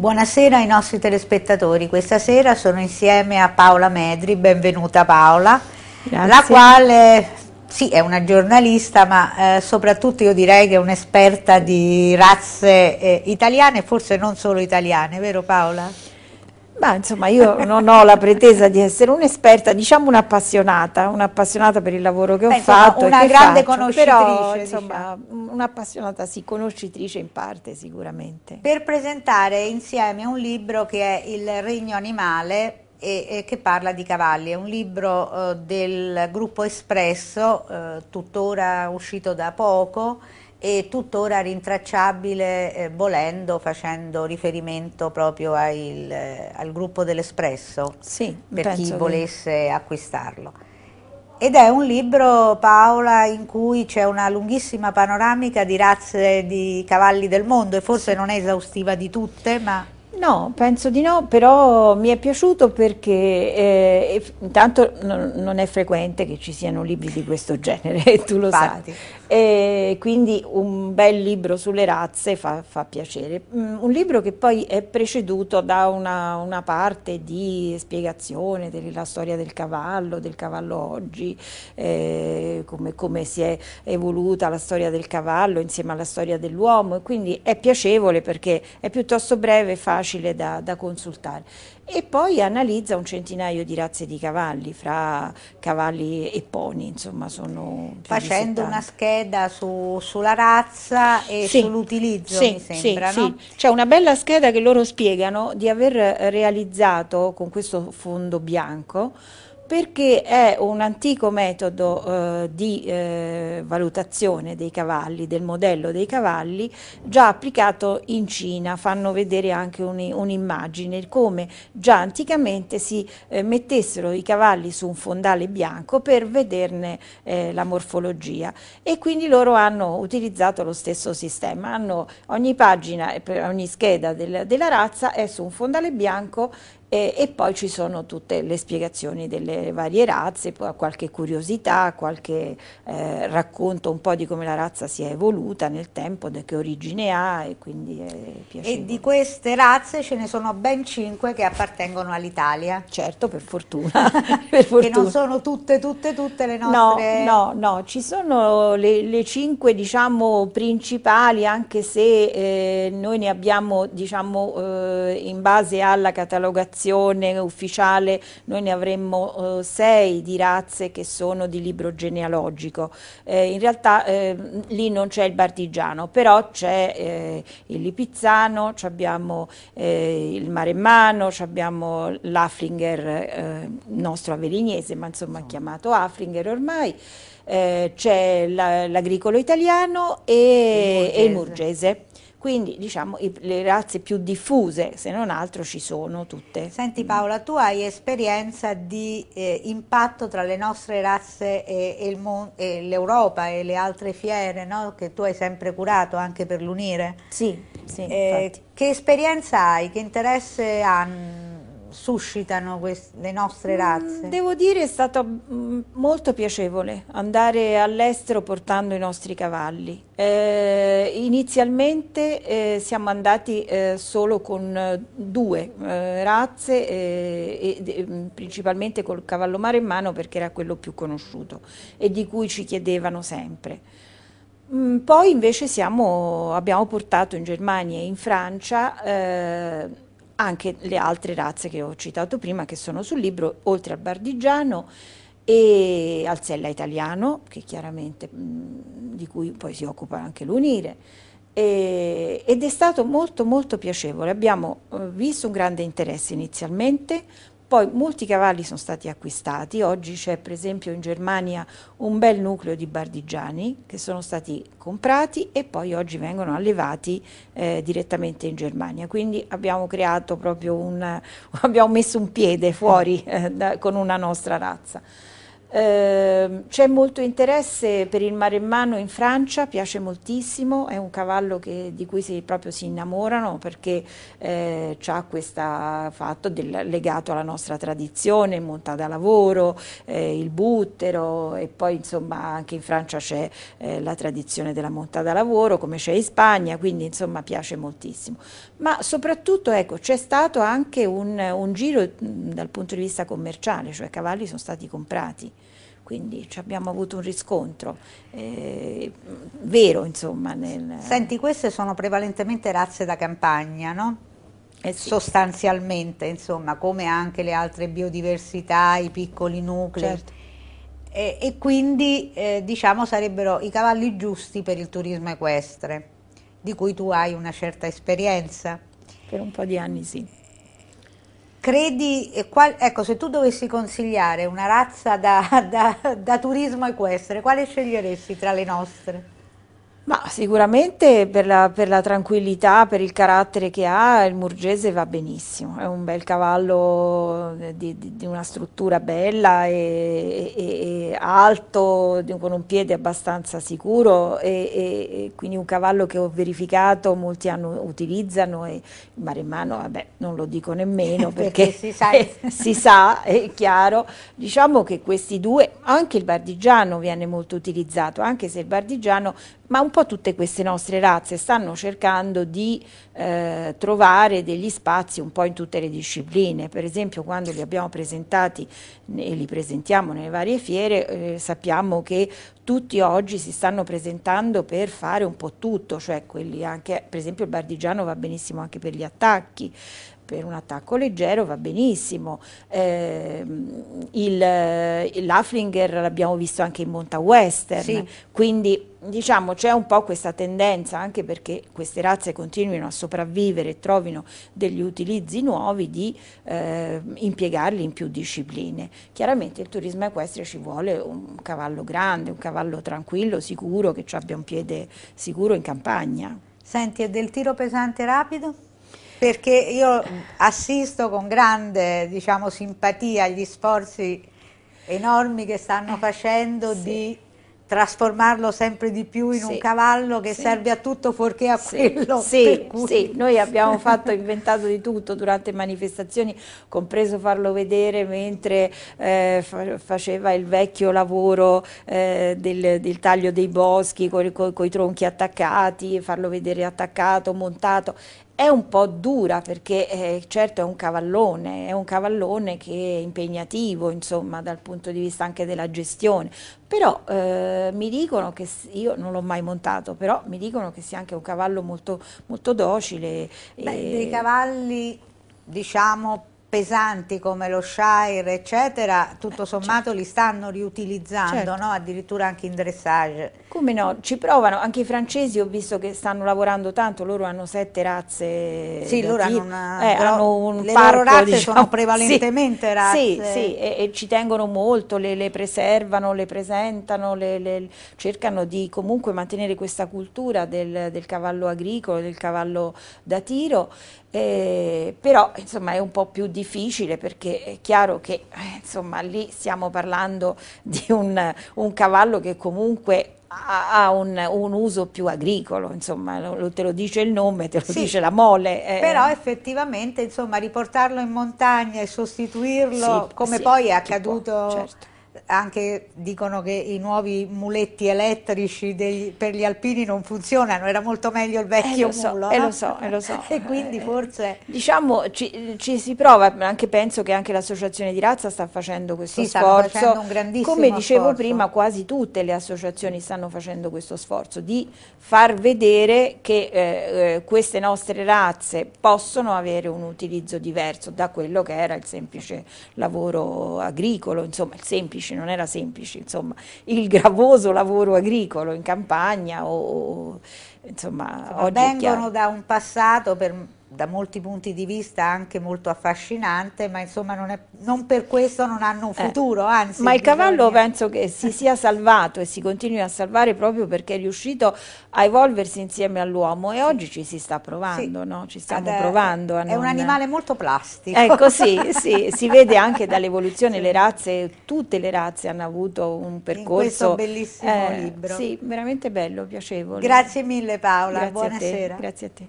Buonasera ai nostri telespettatori, questa sera sono insieme a Paola Medri, benvenuta Paola, Grazie. la quale sì è una giornalista ma eh, soprattutto io direi che è un'esperta di razze eh, italiane, forse non solo italiane, vero Paola? Beh, insomma, io non ho la pretesa di essere un'esperta, diciamo un'appassionata, un'appassionata per il lavoro che Beh, ho insomma, fatto. Una grande faccio, conoscitrice. Però, diciamo. insomma, diciamo. un'appassionata, sì, conoscitrice in parte sicuramente. Per presentare insieme un libro che è Il regno animale e, e che parla di cavalli, è un libro eh, del gruppo Espresso, eh, tuttora uscito da poco e tuttora rintracciabile eh, volendo facendo riferimento proprio il, eh, al gruppo dell'Espresso sì, per chi volesse acquistarlo. Ed è un libro, Paola, in cui c'è una lunghissima panoramica di razze di cavalli del mondo e forse non è esaustiva di tutte, ma... No, penso di no, però mi è piaciuto perché eh, intanto non, non, è frequente che ci siano libri di questo genere, tu lo Infatti. sai. E quindi un bel libro sulle razze fa, fa, piacere. Mm, un libro che poi è preceduto da una, una parte di spiegazione della storia del cavallo, del cavallo oggi, eh, come, come, si è evoluta la storia del cavallo insieme alla storia dell'uomo. E quindi è piacevole perché è piuttosto breve, facile facile da, da consultare. E poi analizza un centinaio di razze di cavalli, fra cavalli e pony, insomma sono... Facendo una scheda su, sulla razza e sì. sull'utilizzo, sì, mi sembra, sì, no? sì, C'è una bella scheda che loro spiegano di aver realizzato con questo fondo bianco perché è un antico metodo eh, di eh, valutazione dei cavalli, del modello dei cavalli, già applicato in Cina. Fanno vedere anche un'immagine un come già anticamente si eh, mettessero i cavalli su un fondale bianco per vederne eh, la morfologia e quindi loro hanno utilizzato lo stesso sistema. Hanno ogni pagina, ogni scheda del, della razza è su un fondale bianco e, e, poi ci sono tutte le spiegazioni delle varie razze, qualche curiosità, qualche eh, racconto un po' di come la razza si è evoluta nel tempo, di che origine ha e quindi è piacevole. E di queste razze ce ne sono ben cinque che appartengono all'Italia. Certo, per fortuna. per fortuna. Che non sono tutte, tutte, tutte le nostre... No, no, no, ci sono le, le cinque diciamo principali anche se eh, noi ne abbiamo diciamo eh, in base alla catalogazione denominazione ufficiale noi ne avremmo eh, sei di razze che sono di libro genealogico. Eh, in realtà eh, lì non c'è il Bartigiano, però c'è eh, il lipizzano, abbiamo eh, il maremmano, abbiamo l'Aflinger, eh, nostro Averignese, ma insomma chiamato Aflinger ormai. c'è l'agricolo italiano e il murgese. E il murgese. Quindi diciamo i, le razze più diffuse, se non altro, ci sono tutte. Senti mm. Paola, tu hai esperienza di eh, impatto tra le nostre razze e, e l'Europa e, e le altre fiere no? che tu hai sempre curato anche per l'Unire. Sì, sì. Eh, che esperienza hai? Che interesse hanno? suscitano le nostre razze? Mm, devo dire è stato mm, molto piacevole andare all'estero portando i nostri cavalli. Eh, inizialmente eh, siamo andati eh, solo con eh, due eh, razze, eh, e, mm, principalmente col cavallo mare in mano perché era quello più conosciuto e di cui ci chiedevano sempre. Mm, poi invece siamo, abbiamo portato in Germania e in Francia anche le altre razze che ho citato prima che sono sul libro, oltre al bardigiano e al sella italiano, che chiaramente, mh, mm, di cui poi si occupa anche l'Unire, e, ed è stato molto molto piacevole. Abbiamo eh, visto un grande interesse inizialmente, poi molti cavalli sono stati acquistati, oggi c'è per esempio in Germania un bel nucleo di bardigiani che sono stati comprati e poi oggi vengono allevati eh, direttamente in Germania. Quindi abbiamo creato proprio un, abbiamo messo un piede fuori eh, da, con una nostra razza. Ehm, c'è molto interesse per il maremmano in Francia, piace moltissimo, è un cavallo che, di cui si, proprio si innamorano perché eh, ha questo fatto del, legato alla nostra tradizione, monta da lavoro, eh, il buttero e poi insomma anche in Francia c'è eh, la tradizione della monta da lavoro come c'è in Spagna, quindi insomma piace moltissimo. Ma soprattutto ecco, c'è stato anche un, un giro mh, dal punto di vista commerciale, cioè i cavalli sono stati comprati quindi abbiamo avuto un riscontro eh, vero insomma. Nel... Senti, queste sono prevalentemente razze da campagna, no? Eh sì. Sostanzialmente, insomma, come anche le altre biodiversità, i piccoli nuclei. Certo. E, e, quindi eh, diciamo sarebbero i cavalli giusti per il turismo equestre, di cui tu hai una certa esperienza. Per un po' di anni sì credi, eh, qual, ecco, se tu dovessi consigliare una razza da, da, da turismo equestre, quale sceglieresti tra le nostre? Ma sicuramente per la, per la, tranquillità, per il carattere che ha, il Murgese va benissimo, è un bel cavallo di, di, di una struttura bella e, e, e, alto, con un piede abbastanza sicuro e, quindi un cavallo che ho verificato molti hanno, utilizzano e il mare Maremmano, vabbè, non lo dico nemmeno perché, perché si, sa. si sa, è chiaro. Diciamo che questi due, anche il Bardigiano viene molto utilizzato, anche se il Bardigiano ma un po' tutte queste nostre razze stanno cercando di eh, trovare degli spazi un po' in tutte le discipline, per esempio quando li abbiamo presentati e li presentiamo nelle varie fiere eh, sappiamo che tutti oggi si stanno presentando per fare un po' tutto, cioè quelli anche, per esempio il Bardigiano va benissimo anche per gli attacchi, per un attacco leggero va benissimo. Eh, L'Afflinger l'abbiamo visto anche in Monta Western, sì. quindi diciamo c'è un po' questa tendenza anche perché queste razze continuino a sopravvivere e trovino degli utilizzi nuovi di eh, impiegarli in più discipline. Chiaramente il turismo equestre ci vuole un cavallo grande, un cavallo cavallo tranquillo, sicuro, che ci abbia un piede sicuro in campagna. Senti, e del tiro pesante rapido? Perché io assisto con grande diciamo, simpatia agli sforzi enormi che stanno facendo sì. di trasformarlo sempre di più in sì. un cavallo che sì. serve a tutto fuorché a sì. quello. Sì, cui... sì, noi abbiamo fatto, inventato di tutto durante manifestazioni, compreso farlo vedere mentre eh, faceva il vecchio lavoro eh, del, del, taglio dei boschi con i tronchi attaccati, farlo vedere attaccato, montato è un po' dura perché eh, certo è un cavallone, è un cavallone che è impegnativo insomma dal punto di vista anche della gestione, però eh, mi dicono che io non l'ho mai montato, però mi dicono che sia anche un cavallo molto, molto docile. Beh, e... Dei cavalli diciamo pesanti come lo Shire, eccetera, tutto eh, sommato certo. li stanno riutilizzando, certo. no? addirittura anche in dressage. Come no, ci provano, anche i francesi ho visto che stanno lavorando tanto, loro hanno sette razze. Sì, loro hanno, una, eh, hanno, un le parco, loro razze diciamo. sono prevalentemente sì, razze. Sì, sì e, e, ci tengono molto, le, le preservano, le presentano, le, le, cercano di comunque mantenere questa cultura del, del cavallo agricolo, del cavallo da tiro, eh, però insomma è un po' più difficile difficile perché è chiaro che eh, insomma, lì stiamo parlando di un, un cavallo che comunque ha un, un, uso più agricolo, insomma, lo, te lo dice il nome, te lo sì, dice la mole. Eh. Però effettivamente, insomma, riportarlo in montagna e sostituirlo, sì, come sì, poi è accaduto certo anche dicono che i nuovi muletti elettrici degli, per gli alpini non funzionano, era molto meglio il vecchio eh, so, mulo. Eh, no? lo so, eh, lo so. e quindi eh, forse... Diciamo, ci, ci, si prova, anche penso che anche l'associazione di razza sta facendo questo sì, sforzo. Facendo un grandissimo Come dicevo sforzo. prima, quasi tutte le associazioni stanno facendo questo sforzo di far vedere che eh, eh, queste nostre razze possono avere un utilizzo diverso da quello che era il semplice lavoro agricolo, insomma il semplice non era semplice, insomma, il gravoso lavoro agricolo in campagna o, insomma, insomma oggi vengono da un passato per, da molti punti di vista anche molto affascinante, ma insomma non, è, non per questo non hanno un eh, futuro, eh, anzi. Ma il bisogna... cavallo penso che si sia salvato e si continui a salvare proprio perché è riuscito a evolversi insieme all'uomo e oggi ci si sta provando, sì. no? ci stiamo Ad provando. È, non... un animale molto plastico. Ecco sì, sì si vede anche dall'evoluzione, sì. le razze, tutte le razze hanno avuto un percorso. In questo bellissimo eh, libro. Sì, veramente bello, piacevole. Grazie mille Paola, Grazie buonasera. A te, grazie a te.